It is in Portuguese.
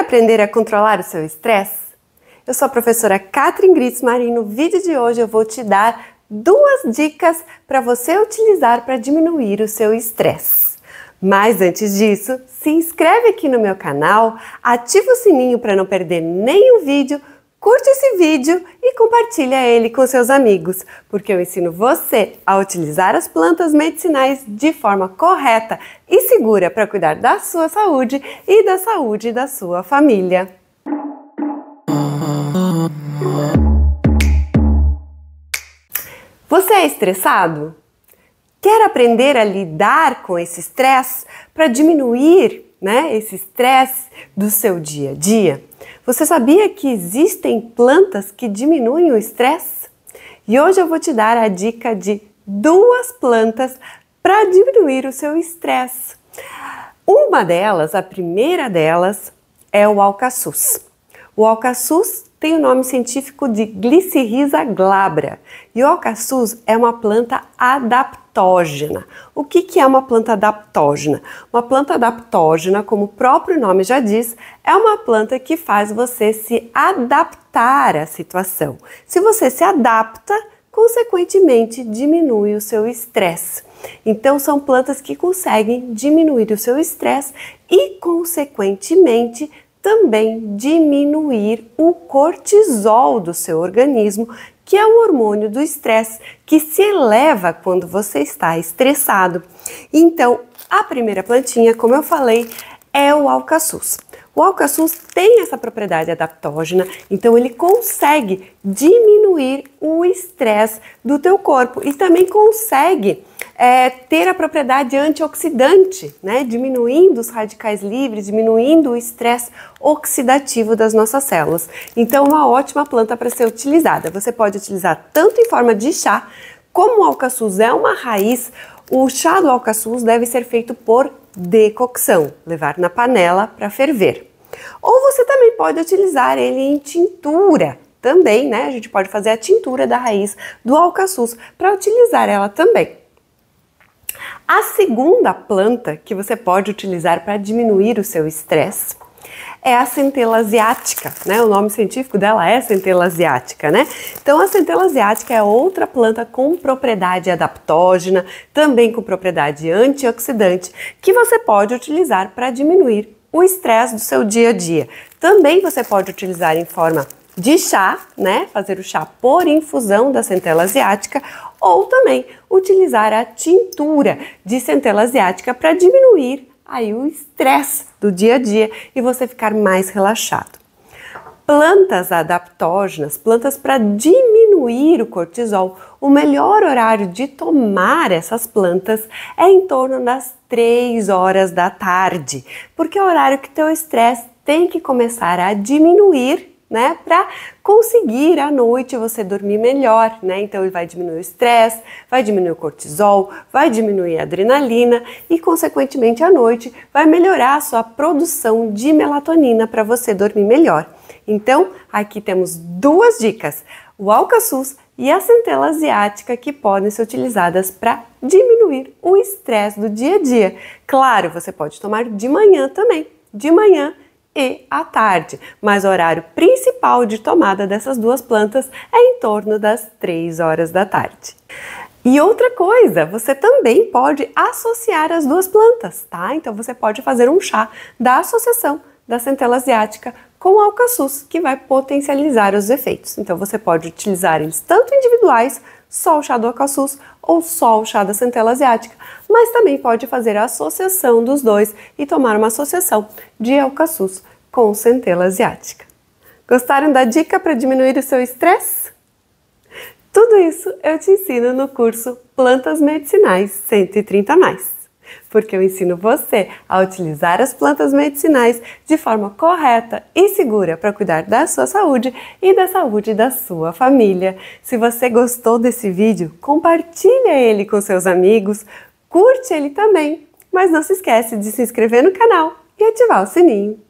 aprender a controlar o seu estresse? Eu sou a professora Katrin Gritsmar e no vídeo de hoje eu vou te dar duas dicas para você utilizar para diminuir o seu estresse. Mas antes disso, se inscreve aqui no meu canal, ativa o sininho para não perder nenhum vídeo, Curte esse vídeo e compartilha ele com seus amigos, porque eu ensino você a utilizar as plantas medicinais de forma correta e segura para cuidar da sua saúde e da saúde da sua família. Você é estressado? Quer aprender a lidar com esse estresse para diminuir né? Esse estresse do seu dia a dia. Você sabia que existem plantas que diminuem o estresse? E hoje eu vou te dar a dica de duas plantas para diminuir o seu estresse. Uma delas, a primeira delas, é o alcaçuz. O alcaçuz tem o nome científico de Glycyrrhiza glabra. E o alcaçuz é uma planta adaptógena. O que, que é uma planta adaptógena? Uma planta adaptógena, como o próprio nome já diz, é uma planta que faz você se adaptar à situação. Se você se adapta, consequentemente diminui o seu estresse. Então são plantas que conseguem diminuir o seu estresse e consequentemente também diminuir o cortisol do seu organismo, que é o hormônio do estresse que se eleva quando você está estressado. Então, a primeira plantinha, como eu falei, é o alcaçuz. O alcaçuz tem essa propriedade adaptógena, então ele consegue diminuir o estresse do teu corpo e também consegue é, ter a propriedade antioxidante, né? diminuindo os radicais livres, diminuindo o estresse oxidativo das nossas células. Então, uma ótima planta para ser utilizada. Você pode utilizar tanto em forma de chá, como o alcaçuz é uma raiz, o chá do alcaçuz deve ser feito por decocção, levar na panela para ferver. Ou você também pode utilizar ele em tintura. Também, né? A gente pode fazer a tintura da raiz do alcaçuz para utilizar ela também. A segunda planta que você pode utilizar para diminuir o seu estresse é a centela asiática, né? O nome científico dela é centela asiática, né? Então a centela asiática é outra planta com propriedade adaptógena, também com propriedade antioxidante, que você pode utilizar para diminuir o estresse do seu dia a dia. Também você pode utilizar em forma de chá, né? Fazer o chá por infusão da centela asiática ou também utilizar a tintura de centela asiática para diminuir aí o estresse do dia a dia e você ficar mais relaxado. Plantas adaptógenas, plantas para diminuir o cortisol, o melhor horário de tomar essas plantas é em torno das 3 horas da tarde, porque é o horário que teu estresse tem que começar a diminuir né? Para conseguir à noite você dormir melhor, né? Então ele vai diminuir o estresse, vai diminuir o cortisol, vai diminuir a adrenalina e consequentemente à noite vai melhorar a sua produção de melatonina para você dormir melhor. Então, aqui temos duas dicas: o alcaçuz e a centela asiática que podem ser utilizadas para diminuir o estresse do dia a dia. Claro, você pode tomar de manhã também. De manhã e à tarde, mas o horário principal de tomada dessas duas plantas é em torno das 3 horas da tarde. E outra coisa, você também pode associar as duas plantas, tá? Então você pode fazer um chá da associação da centela asiática com alcaçuz, que vai potencializar os efeitos. Então você pode utilizar eles tanto individuais só o chá do acassus ou só o chá da centela asiática, mas também pode fazer a associação dos dois e tomar uma associação de alcaçuz com centela asiática. Gostaram da dica para diminuir o seu estresse? Tudo isso eu te ensino no curso Plantas Medicinais 130 Mais porque eu ensino você a utilizar as plantas medicinais de forma correta e segura para cuidar da sua saúde e da saúde da sua família. Se você gostou desse vídeo, compartilha ele com seus amigos, curte ele também, mas não se esquece de se inscrever no canal e ativar o sininho.